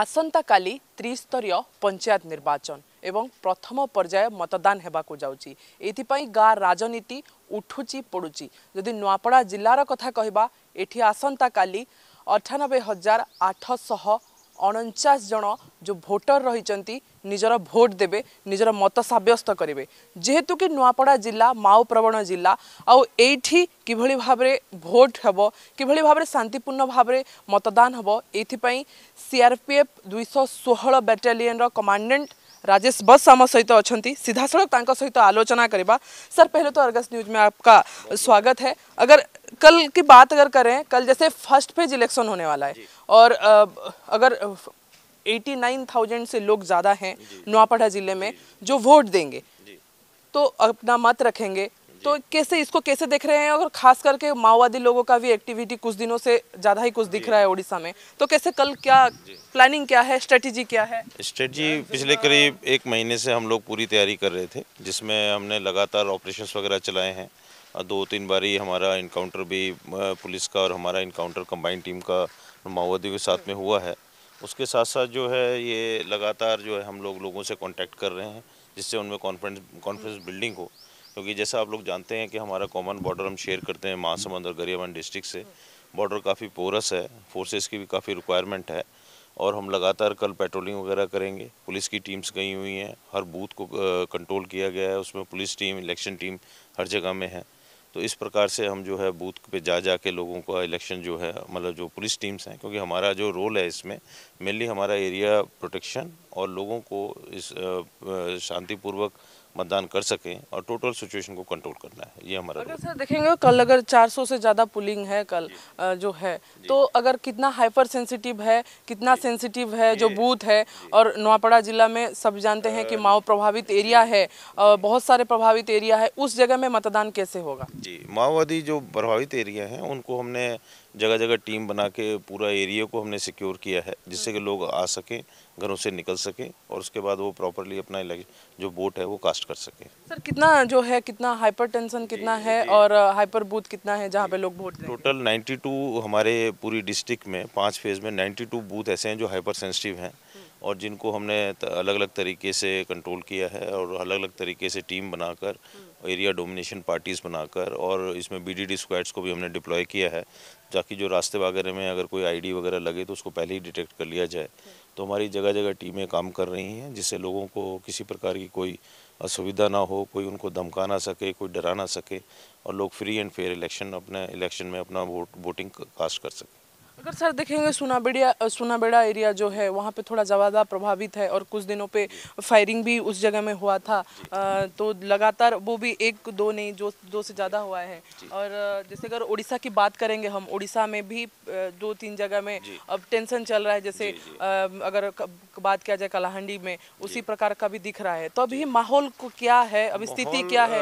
ଆସନ୍ତାକାଲି ତ୍ରିସ୍ତରୀୟ ପଞ୍ଚାୟତ ନିର୍ବାଚନ ଏବଂ ପ୍ରଥମ ପର୍ଯ୍ୟାୟ ମତଦାନ ହେବାକୁ ଯାଉଛି ଏଥିପାଇଁ ଗାଁ ରାଜନୀତି ଉଠୁଛି ପଡ଼ୁଛି ଯଦି ନୂଆପଡ଼ା ଜିଲ୍ଲାର କଥା କହିବା ଏଠି ଆସନ୍ତାକାଲି ଅଠାନବେ ହଜାର ଆଠଶହ ଅଣଚାଶ ଜଣ ଯେଉଁ ଭୋଟର ରହିଛନ୍ତି ନିଜର ଭୋଟ ଦେବେ ନିଜର ମତ ସାବ୍ୟସ୍ତ କରିବେ ଯେହେତୁ କି ନୂଆପଡ଼ା ଜିଲ୍ଲା ମାଓ ପ୍ରବଣ ଜିଲ୍ଲା ଆଉ ଏଇଠି କିଭଳି ଭାବରେ ଭୋଟ ହେବ କିଭଳି ଭାବରେ ଶାନ୍ତିପୂର୍ଣ୍ଣ ଭାବରେ ମତଦାନ ହେବ ଏଇଥିପାଇଁ ସିଆର୍ପିଏଫ୍ ଦୁଇଶହ ଷୋହଳ ବାଟାଲିୟନ୍ର କମାଣ୍ଡାଣ୍ଟ राजेश बस आम सहित अच्छा सीधासलख सहित आलोचना करवा सर पहले तो अर्गस न्यूज में आपका स्वागत है अगर कल की बात अगर करें कल जैसे फर्स्ट पेज इलेक्शन होने वाला है और अगर 89,000 से लोग ज़्यादा हैं नोआपाड़ा ज़िले में जो वोट देंगे तो अपना मत रखेंगे तो कैसे इसको कैसे देख रहे हैं और खास करके माओवादी लोगों का भी एक्टिविटी कुछ दिनों से ज़्यादा ही कुछ दिख रहा है उड़ीसा में तो कैसे कल क्या प्लानिंग क्या है स्ट्रेटजी क्या है स्ट्रेटजी पिछले करीब एक महीने से हम लोग पूरी तैयारी कर रहे थे जिसमें हमने लगातार ऑपरेशन वगैरह चलाए हैं दो तीन बारी हमारा इनकाउंटर भी पुलिस का और हमारा इनकाउंटर कम्बाइन टीम का माओवादियों के साथ में हुआ है उसके साथ साथ जो है ये लगातार जो है हम लोग लोगों से कांटेक्ट कर रहे हैं जिससे उनमें कॉन्फ्रेंस कॉन्फिडेंस बिल्डिंग हो क्योंकि जैसा आप लोग जानते हैं कि हमारा कॉमन बॉर्डर हम शेयर करते हैं महासमंद और गरियाबंद डिस्ट्रिक्ट से बॉर्डर काफ़ी पोरस है फोर्सेस की भी काफ़ी रिक्वायरमेंट है और हम लगातार कल पेट्रोलिंग वगैरह करेंगे पुलिस की टीम्स गई हुई हैं हर बूथ को कंट्रोल किया गया है उसमें पुलिस टीम इलेक्शन टीम हर जगह में है तो इस प्रकार से हम जो है बूथ पे जा जा के लोगों का इलेक्शन जो है मतलब जो पुलिस टीम्स हैं क्योंकि हमारा जो रोल है इसमें मेनली हमारा एरिया प्रोटेक्शन और लोगों को इस शांतिपूर्वक मतदान कर सके और टोटल सिचुएशन को कंट्रोल करना है ये हमारा अगर सर देखेंगे कल अगर 400 से ज़्यादा पुलिंग है कल जो है तो अगर कितना हाइपर सेंसिटिव है कितना सेंसिटिव है जो बूथ है और नवापड़ा जिला में सब जानते हैं कि माओ प्रभावित एरिया है बहुत सारे प्रभावित एरिया है उस जगह में मतदान कैसे होगा जी माओवादी जो प्रभावित एरिया है उनको हमने जगह जगह टीम बना के पूरा एरिया को हमने सिक्योर किया है जिससे कि लोग आ सकें घरों से निकल सकें और उसके बाद वो प्रॉपरली अपना जो बोट है वो कास्ट कर सकें सर कितना जो है कितना हाइपर टेंशन कितना है और हाइपर बूथ कितना है जहाँ पे लोग वोट टोटल 92 हमारे पूरी डिस्ट्रिक्ट में पाँच फेज में 92 बूथ ऐसे हैं जो हाइपर सेंसिटिव हैं हम्म। और जिनको हमने अलग अलग तरीके से कंट्रोल किया है और अलग अलग तरीके से टीम बनाकर हम्म। एरिया डोमिनेशन पार्टीज़ बनाकर और इसमें बीडीडी स्क्वाड्स को भी हमने डिप्लॉय किया है ताकि जो रास्ते वगैरह में अगर कोई आईडी वगैरह लगे तो उसको पहले ही डिटेक्ट कर लिया जाए तो हमारी जगह जगह टीमें काम कर रही हैं जिससे लोगों को किसी प्रकार की कोई असुविधा ना हो कोई उनको धमका ना सके कोई डरा ना सके और लोग फ्री एंड फेयर इलेक्शन अपने इलेक्शन में अपना वोट वोटिंग कास्ट कर सकें अगर सर देखेंगे सुनाबेड़िया सुनाबेड़ा एरिया जो है वहाँ पे थोड़ा ज़्यादा प्रभावित है और कुछ दिनों पे फायरिंग भी उस जगह में हुआ था आ, तो लगातार वो भी एक दो नहीं जो दो से ज़्यादा हुआ है और जैसे अगर उड़ीसा की बात करेंगे हम उड़ीसा में भी दो तीन जगह में अब टेंशन चल रहा है जैसे जी, जी। आ, अगर बात किया जाए कलाहंडी में उसी प्रकार का भी दिख रहा है तो अभी माहौल को क्या है अब स्थिति क्या है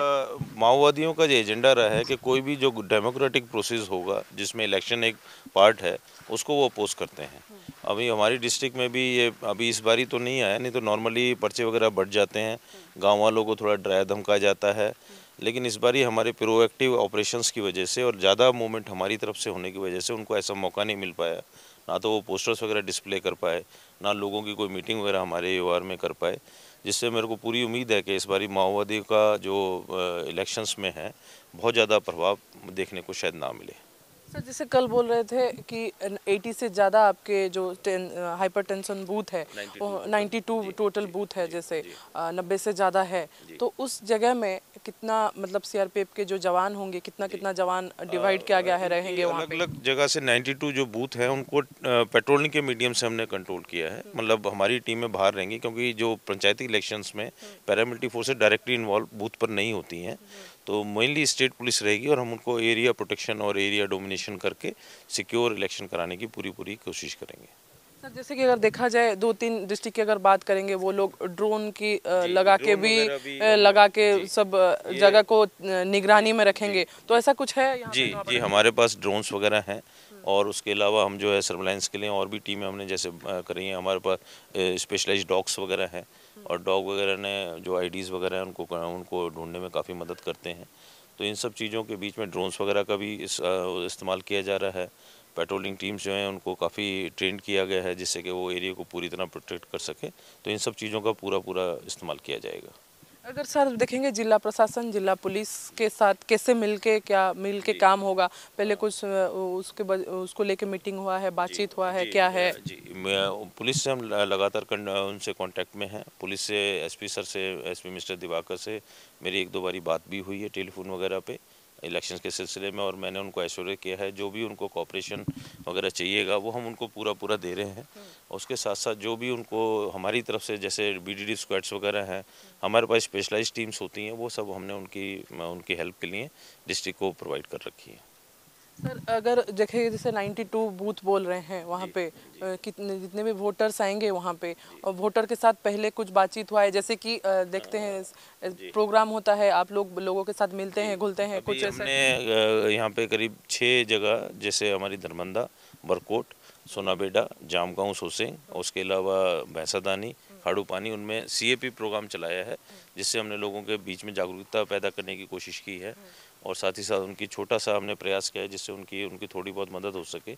माओवादियों का जो एजेंडा रहा है कि कोई भी जो डेमोक्रेटिक प्रोसेस होगा जिसमें इलेक्शन एक पार्ट है उसको वो अपोज करते हैं अभी हमारी डिस्ट्रिक्ट में भी ये अभी इस बारी तो नहीं आया नहीं तो नॉर्मली पर्चे वगैरह बढ़ जाते हैं गाँव वालों को थोड़ा डराया धमका जाता है लेकिन इस बारी हमारे प्रोएक्टिव ऑपरेशंस की वजह से और ज़्यादा मूवमेंट हमारी तरफ से होने की वजह से उनको ऐसा मौका नहीं मिल पाया ना तो वो पोस्टर्स वगैरह डिस्प्ले कर पाए ना लोगों की कोई मीटिंग वगैरह हमारे व्यवहार में कर पाए जिससे मेरे को पूरी उम्मीद है कि इस बारी माओवादी का जो इलेक्शंस में है बहुत ज़्यादा प्रभाव देखने को शायद ना मिले सर जैसे कल बोल रहे थे कि 80 से ज़्यादा आपके जो हाइपरटेंशन बूथ है 92, वो 92 टोटल बूथ है जैसे नब्बे से ज़्यादा है तो उस जगह में कितना मतलब सीआरपीएफ के जो जवान होंगे कितना कितना जवान डिवाइड किया गया है रहेंगे वहाँ अलग अलग जगह से 92 जो बूथ है उनको पेट्रोलिंग के मीडियम से हमने कंट्रोल किया है हम्म। मतलब हमारी टीमें बाहर रहेंगी क्योंकि जो पंचायती इलेक्शंस में paramilitary forces directly involve booth पर नहीं होती हैं हम्म। तो मेनली स्टेट पुलिस रहेगी और हम उनको एरिया प्रोटेक्शन और एरिया डोमिनेशन करके सिक्योर इलेक्शन कराने की पूरी पूरी कोशिश करेंगे सर जैसे कि अगर देखा जाए दो तीन डिस्ट्रिक्ट की अगर बात करेंगे वो लोग ड्रोन की लगा के भी, भी लगा के सब जगह को निगरानी में रखेंगे तो ऐसा कुछ है जी जी हमारे पास ड्रोन्स वगैरह हैं और उसके अलावा हम जो है सर्वलाइंस के लिए और भी टीमें हमने जैसे करी हैं हमारे पास स्पेशलाइज डॉग्स वगैरह हैं और डॉग वगैरह ने जो आई वगैरह हैं उनको उनको ढूंढने में काफ़ी मदद करते हैं तो इन सब चीज़ों के बीच में ड्रोन्स वगैरह का भी इस, इस्तेमाल किया जा रहा है पेट्रोलिंग टीम्स जो हैं उनको काफ़ी ट्रेन किया गया है जिससे कि वो एरिया को पूरी तरह प्रोटेक्ट कर सके तो इन सब चीज़ों का पूरा पूरा इस्तेमाल किया जाएगा अगर सर देखेंगे जिला प्रशासन जिला पुलिस के साथ कैसे मिलके क्या मिल के काम होगा पहले कुछ उसके उसको लेके मीटिंग हुआ है बातचीत हुआ है क्या है जी पुलिस से हम लगातार उनसे कांटेक्ट में हैं पुलिस से एसपी सर से एसपी मिस्टर दिवाकर से मेरी एक दो बारी बात भी हुई है टेलीफोन वगैरह पे इलेक्शन के सिलसिले में और मैंने उनको ऐश्वर्य किया है जो भी उनको कॉपरेशन वगैरह चाहिएगा वो हम उनको पूरा पूरा दे रहे हैं हम्म। उसके साथ साथ जो भी उनको हमारी तरफ से जैसे बी डी स्क्वाड्स वगैरह हैं हमारे पास स्पेशलाइज टीम्स होती हैं वो सब हमने उनकी उनकी हेल्प के लिए डिस्ट्रिक्ट को प्रोवाइड कर रखी है सर अगर जगह जैसे 92 बूथ बोल रहे हैं वहाँ पे कितने जितने भी वोटर्स आएंगे वहाँ पे और वोटर के साथ पहले कुछ बातचीत हुआ है जैसे कि देखते हैं प्रोग्राम हाँ, होता है आप लोग लोगों के साथ मिलते हैं घुलते हैं कुछ हमने यहाँ पे करीब छः जगह जैसे हमारी धर्मंदा बरकोट सोनाबेडा जामगांव गाँव सोसेंग उसके अलावा भैंसादानी हम्म। खाड़ू पानी उनमें सी प्रोग्राम चलाया है हम्म। जिससे हमने लोगों के बीच में जागरूकता पैदा करने की कोशिश की है हम्म। और साथ ही साथ उनकी छोटा सा हमने प्रयास किया है जिससे उनकी उनकी थोड़ी बहुत मदद हो सके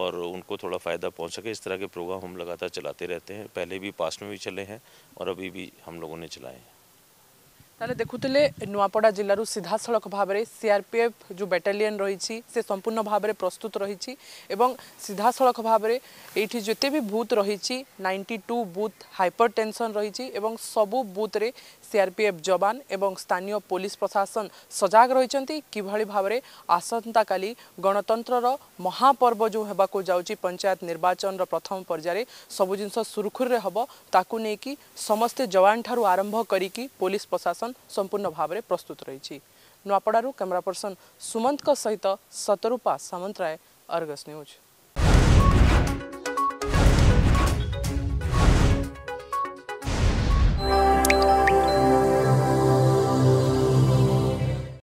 और उनको थोड़ा फ़ायदा पहुंच सके इस तरह के प्रोग्राम हम लगातार चलाते रहते हैं पहले भी पास में भी चले हैं और अभी भी हम लोगों ने चलाए हैं তাহলে দেখুলে নুয়াপড়া জেলার সিধাসলখ ভাবে সিআরপিএফ যে ব্যাটালিয়ন রয়েছে সে সম্পূর্ণ ভাবে প্রস্তুত রয়েছে এবং সিধাসলখ ভাবে এইটি যেতে বি বুথ রয়েছে ninety two booth hypertension রয়েছে এবং সবু বুথে সিআরপিএফ যবান এবং স্থানীয় পুলিশ প্রশাসন সজাগ রয়েছেন কিভাবে ভাবে আসন্তকালি গণতন্ত্রর মহাপর্ব যে হওয়া যাচ্ছি পঞ্চায়েত নির্বাচন প্রথম পর্যায়ে সবু জিনিস সুরুখুরে হব তাকে নিয়ে সমস্তে যবান ঠার আরম্ভ করি পুলিশ প্রশাসন प्रशासन संपूर्ण भाव में प्रस्तुत रही नुआपड़ कैमेरा पर्सन सुमंत सहित सतरुपा सामंतराय अर्गस न्यूज